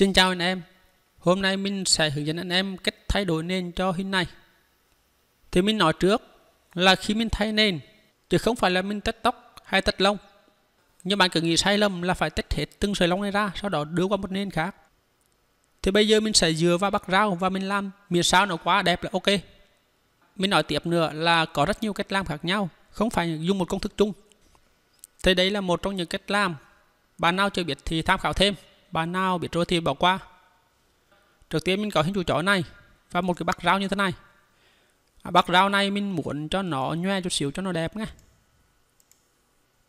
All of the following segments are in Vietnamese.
Xin chào anh em Hôm nay mình sẽ hướng dẫn anh em cách thay đổi nền cho hình này Thì mình nói trước là khi mình thay nền Chứ không phải là mình tách tóc hay tách lông Nhưng bạn cứ nghĩ sai lầm là phải tách hết từng sợi lông này ra Sau đó đưa qua một nền khác Thì bây giờ mình sẽ dừa vào bắt rau và mình làm miệng sao nó quá đẹp là ok Mình nói tiếp nữa là có rất nhiều cách làm khác nhau Không phải dùng một công thức chung thế đấy là một trong những cách làm Bạn nào chưa biết thì tham khảo thêm bạn nào biết rồi thì bỏ qua trước tiên mình có hình chú chó này và một cái bắc rau như thế này à, bát rau này mình muốn cho nó nhoe chút xíu cho nó đẹp nha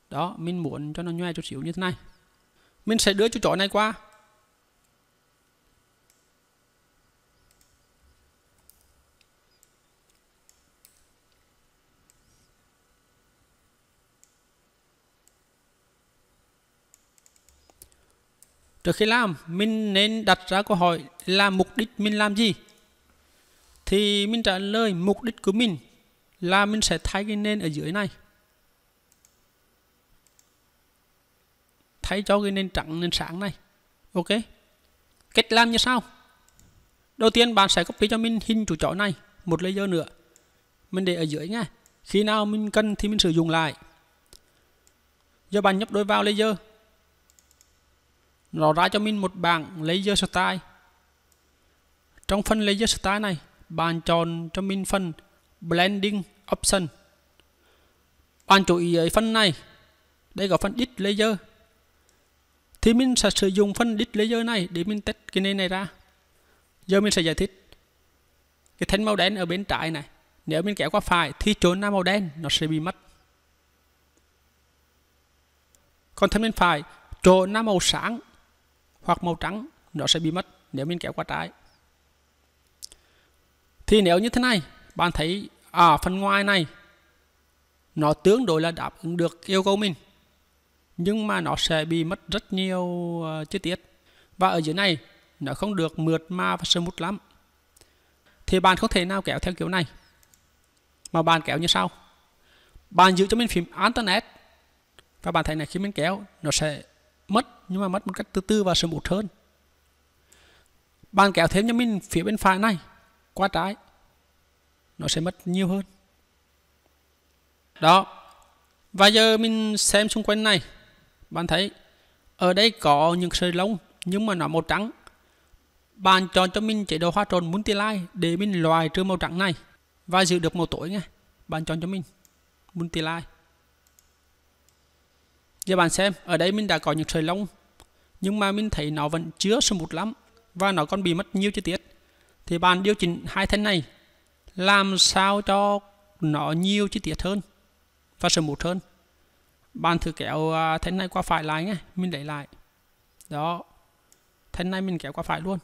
đó mình muốn cho nó nhoe chút xíu như thế này mình sẽ đưa chú chó này qua Trước khi làm, mình nên đặt ra câu hỏi là mục đích mình làm gì? Thì mình trả lời mục đích của mình là mình sẽ thay cái nền ở dưới này. Thay cho cái nền trắng, nền sáng này. Ok. Cách làm như sau. Đầu tiên bạn sẽ copy cho mình hình chú chó này, một layer nữa. Mình để ở dưới nha. Khi nào mình cần thì mình sử dụng lại. Giờ bạn nhấp đôi vào layer nó ra cho mình một bảng laser style trong phần laser style này bạn chọn cho mình phần blending option bạn chú ý ở phần này đây có phần edit layer thì mình sẽ sử dụng phần edit layer này để mình test cái nền này ra giờ mình sẽ giải thích cái thanh màu đen ở bên trái này nếu mình kéo qua phải thì chỗ nào màu đen nó sẽ bị mất còn thanh bên phải chỗ nào màu sáng hoặc màu trắng nó sẽ bị mất nếu mình kéo qua trái thì nếu như thế này bạn thấy ở à, phần ngoài này nó tương đối là đáp ứng được yêu cầu mình nhưng mà nó sẽ bị mất rất nhiều uh, chi tiết và ở dưới này nó không được mượt mà và sơ mút lắm thì bạn không thể nào kéo theo kiểu này mà bạn kéo như sau bạn giữ cho mình phím Internet và bạn thấy này khi mình kéo nó sẽ mất nhưng mà mất một cách từ từ và sớm út hơn bạn kéo thêm cho mình phía bên phải này qua trái nó sẽ mất nhiều hơn đó và giờ mình xem xung quanh này bạn thấy ở đây có những sợi lông nhưng mà nó màu trắng bạn chọn cho mình chế độ hoa tròn multiline để mình loại trừ màu trắng này và giữ được màu tối nha bạn chọn cho mình multi multiline và bạn xem, ở đây mình đã có những sợi lông, nhưng mà mình thấy nó vẫn chưa smooth lắm và nó còn bị mất nhiều chi tiết. Thì bạn điều chỉnh hai thanh này làm sao cho nó nhiều chi tiết hơn và smooth hơn. Bạn thử kéo à, thanh này qua phải lại nhé, mình để lại. Đó. Thanh này mình kéo qua phải luôn.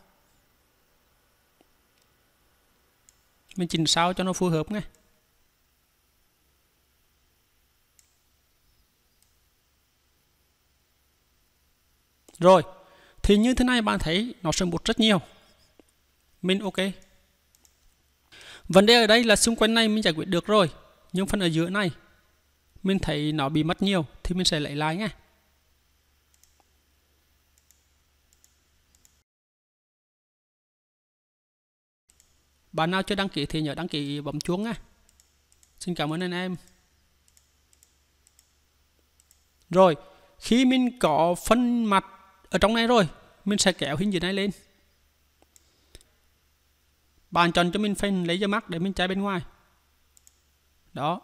Mình chỉnh sao cho nó phù hợp nhé. Rồi, thì như thế này bạn thấy nó sơn bột rất nhiều. Mình ok. Vấn đề ở đây là xung quanh này mình giải quyết được rồi. Nhưng phần ở giữa này, mình thấy nó bị mất nhiều thì mình sẽ lấy lại nha. Bạn nào chưa đăng ký thì nhớ đăng ký bấm chuông nha. Xin cảm ơn anh em. Rồi, khi mình có phân mặt ở trong này rồi mình sẽ kéo hình dưới này lên bạn chọn cho mình phần lấy ra mắt để mình chạy bên ngoài đó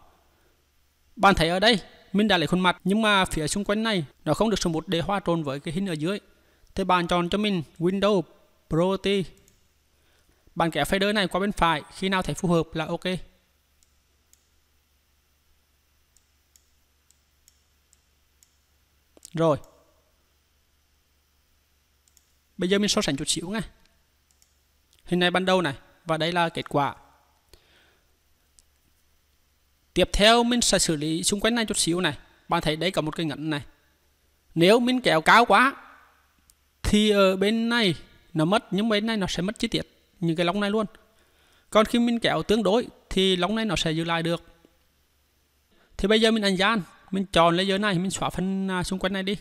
bạn thấy ở đây mình đã lấy khuôn mặt nhưng mà phía xung quanh này nó không được số 1 để hòa trộn với cái hình ở dưới thì bạn chọn cho mình Windows Property bạn kéo fader này qua bên phải khi nào thấy phù hợp là ok rồi Bây giờ mình so sánh chút xíu nha. Hình này ban đầu này và đây là kết quả. Tiếp theo mình sẽ xử lý xung quanh này chút xíu này. Bạn thấy đây có một cái ngắn này. Nếu mình kéo cao quá thì ở bên này nó mất nhưng bên này nó sẽ mất chi tiết những cái lóng này luôn. Còn khi mình kéo tương đối thì lóng này nó sẽ giữ lại được. Thì bây giờ mình ăn gian, mình chọn layer này, mình xóa phần à, xung quanh này đi.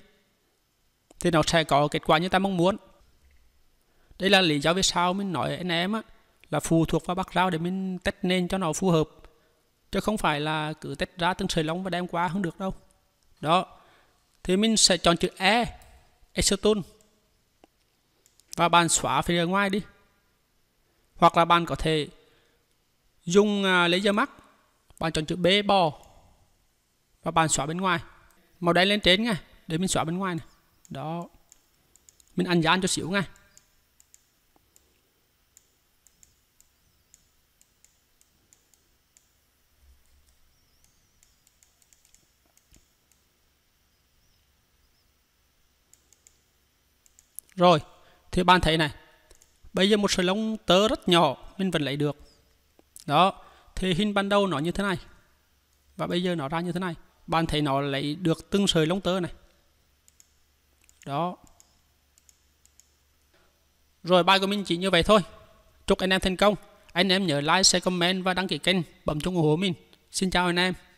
Thì nó sẽ có kết quả như ta mong muốn đây là lý do vì sao mình nói anh em á là phụ thuộc vào bác rau để mình tách nên cho nó phù hợp chứ không phải là cứ tách ra từng sợi lông và đem qua không được đâu đó thì mình sẽ chọn chữ E acetone và bạn xóa phía ngoài đi hoặc là bạn có thể dùng à, laser mask bạn chọn chữ B bò và bạn xóa bên ngoài màu đen lên trên nha để mình xóa bên ngoài này đó mình ăn dán cho xíu ngay Rồi, thì bạn thấy này. Bây giờ một sợi lông tơ rất nhỏ mình vẫn lấy được. Đó, thì hình ban đầu nó như thế này. Và bây giờ nó ra như thế này. Bạn thấy nó lấy được từng sợi lông tơ này. Đó. Rồi bài của mình chỉ như vậy thôi. Chúc anh em thành công. Anh em nhớ like, share, comment và đăng ký kênh, bấm chuông ủng hộ mình. Xin chào anh em.